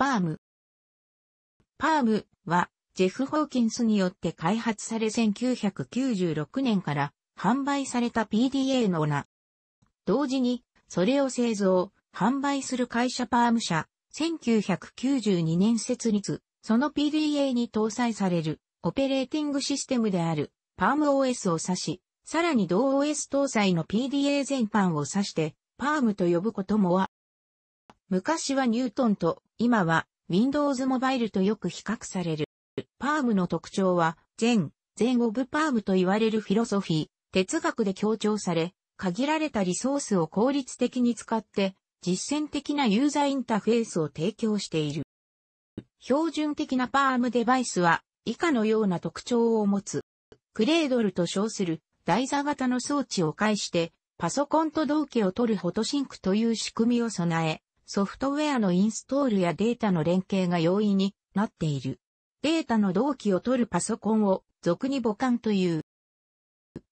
パーム。パームは、ジェフ・ホーキンスによって開発され1996年から販売された PDA のな。同時に、それを製造、販売する会社パーム社、1992年設立、その PDA に搭載される、オペレーティングシステムである、パーム OS を指し、さらに同 OS 搭載の PDA 全般を指して、パームと呼ぶことも昔はニュートンと、今は Windows モバイルとよく比較される。パームの特徴は、全、全オブパームと言われるフィロソフィー、哲学で強調され、限られたリソースを効率的に使って、実践的なユーザーインターフェースを提供している。標準的なパームデバイスは、以下のような特徴を持つ。クレードルと称する台座型の装置を介して、パソコンと同期を取るフォトシンクという仕組みを備え、ソフトウェアのインストールやデータの連携が容易になっている。データの同期を取るパソコンを俗に母艦という。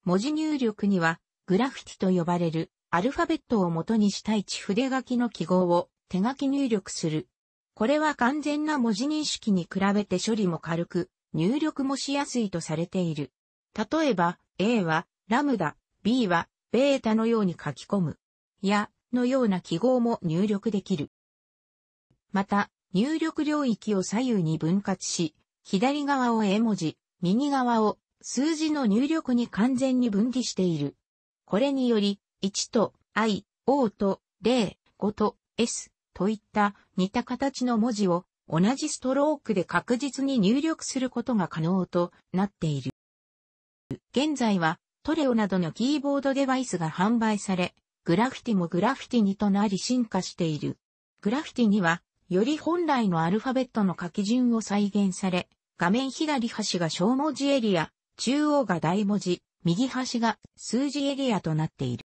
文字入力にはグラフィティと呼ばれるアルファベットを元にした一筆書きの記号を手書き入力する。これは完全な文字認識に比べて処理も軽く、入力もしやすいとされている。例えば、A はラムダ、B はベータのように書き込む。や、のような記号も入力できる。また、入力領域を左右に分割し、左側を絵文字、右側を数字の入力に完全に分離している。これにより、1と i、o と0、5と s といった似た形の文字を同じストロークで確実に入力することが可能となっている。現在はトレオなどのキーボードデバイスが販売され、グラフィティもグラフィティにとなり進化している。グラフィティには、より本来のアルファベットの書き順を再現され、画面左端が小文字エリア、中央が大文字、右端が数字エリアとなっている。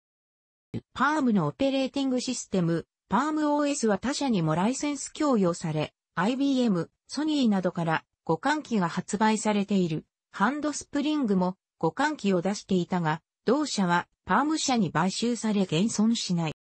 パームのオペレーティングシステム、パーム OS は他社にもライセンス供与され、IBM、ソニーなどから互換機が発売されている。ハンドスプリングも互換機を出していたが、同社はパーム社に買収され現存しない。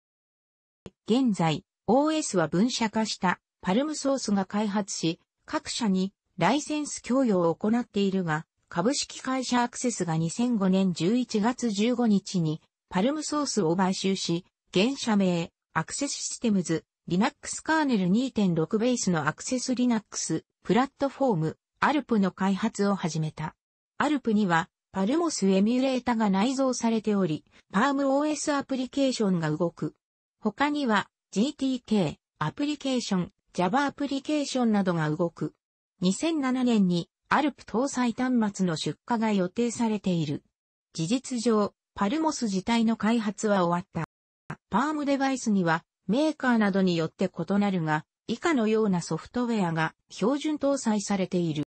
現在、OS は分社化したパルムソースが開発し、各社にライセンス供与を行っているが、株式会社アクセスが2005年11月15日にパルムソースを買収し、現社名、アクセスシステムズ、Linux カーネル2.6ベースのアクセス Linux プラットフォーム、アルプの開発を始めた。アルプにはパルモスエミュレータが内蔵されており、パーム OS アプリケーションが動く。他には GTK、アプリケーション、Java アプリケーションなどが動く。2007年に a ル p 搭載端末の出荷が予定されている。事実上、パルモス自体の開発は終わった。パームデバイスにはメーカーなどによって異なるが、以下のようなソフトウェアが標準搭載されている。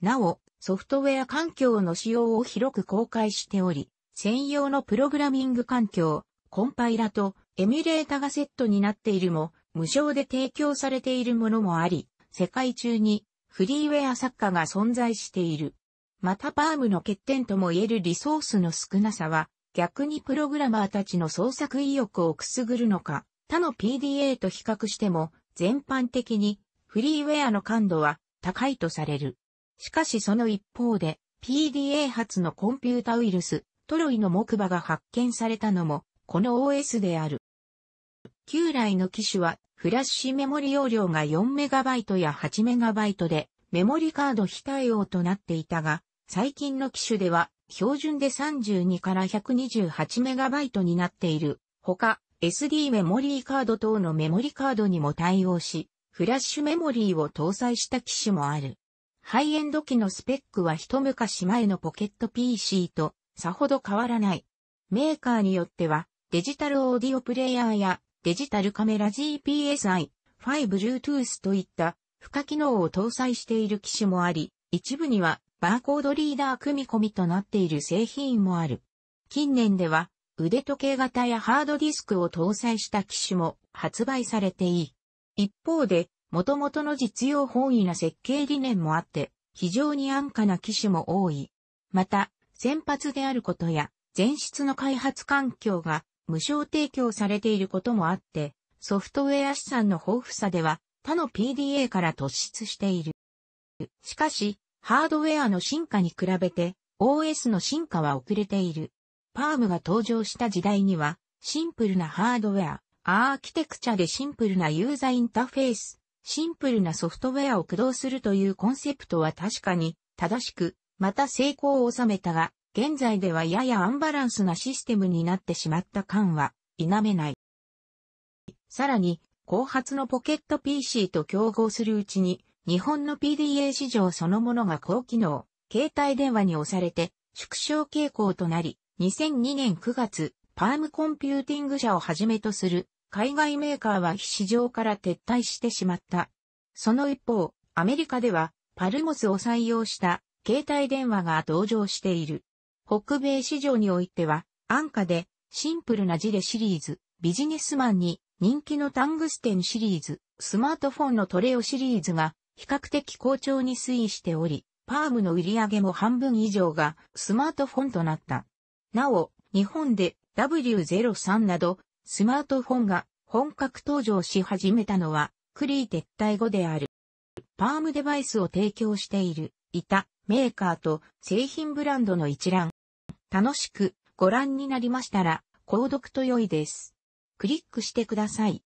なお、ソフトウェア環境の仕様を広く公開しており、専用のプログラミング環境、コンパイラとエミュレータがセットになっているも、無償で提供されているものもあり、世界中にフリーウェア作家が存在している。またパームの欠点とも言えるリソースの少なさは、逆にプログラマーたちの創作意欲をくすぐるのか、他の PDA と比較しても、全般的にフリーウェアの感度は高いとされる。しかしその一方で、PDA 発のコンピュータウイルス、トロイの木馬が発見されたのも、この OS である。旧来の機種は、フラッシュメモリ容量が 4MB や 8MB で、メモリカード非対応となっていたが、最近の機種では、標準で32から 128MB になっている。ほか、SD メモリーカード等のメモリカードにも対応し、フラッシュメモリーを搭載した機種もある。ハイエンド機のスペックは一昔前のポケット PC とさほど変わらない。メーカーによってはデジタルオーディオプレイヤーやデジタルカメラ GPSi、5 Bluetooth といった付加機能を搭載している機種もあり、一部にはバーコードリーダー組み込みとなっている製品もある。近年では腕時計型やハードディスクを搭載した機種も発売されていい。一方で元々の実用本位な設計理念もあって、非常に安価な機種も多い。また、先発であることや、前室の開発環境が無償提供されていることもあって、ソフトウェア資産の豊富さでは他の PDA から突出している。しかし、ハードウェアの進化に比べて OS の進化は遅れている。パームが登場した時代には、シンプルなハードウェア、アーキテクチャでシンプルなユーザーインターフェースシンプルなソフトウェアを駆動するというコンセプトは確かに正しく、また成功を収めたが、現在ではややアンバランスなシステムになってしまった感は否めない。さらに、後発のポケット PC と競合するうちに、日本の PDA 市場そのものが高機能、携帯電話に押されて縮小傾向となり、2002年9月、パームコンピューティング社をはじめとする海外メーカーは非市場から撤退してしまった。その一方、アメリカではパルモスを採用した携帯電話が登場している。北米市場においては安価でシンプルなジレシリーズ、ビジネスマンに人気のタングステンシリーズ、スマートフォンのトレオシリーズが比較的好調に推移しており、パームの売り上げも半分以上がスマートフォンとなった。なお、日本で W03 などスマートフォンが本格登場し始めたのは、クリー撤退後である。パームデバイスを提供している、いた、メーカーと製品ブランドの一覧。楽しくご覧になりましたら、購読と良いです。クリックしてください。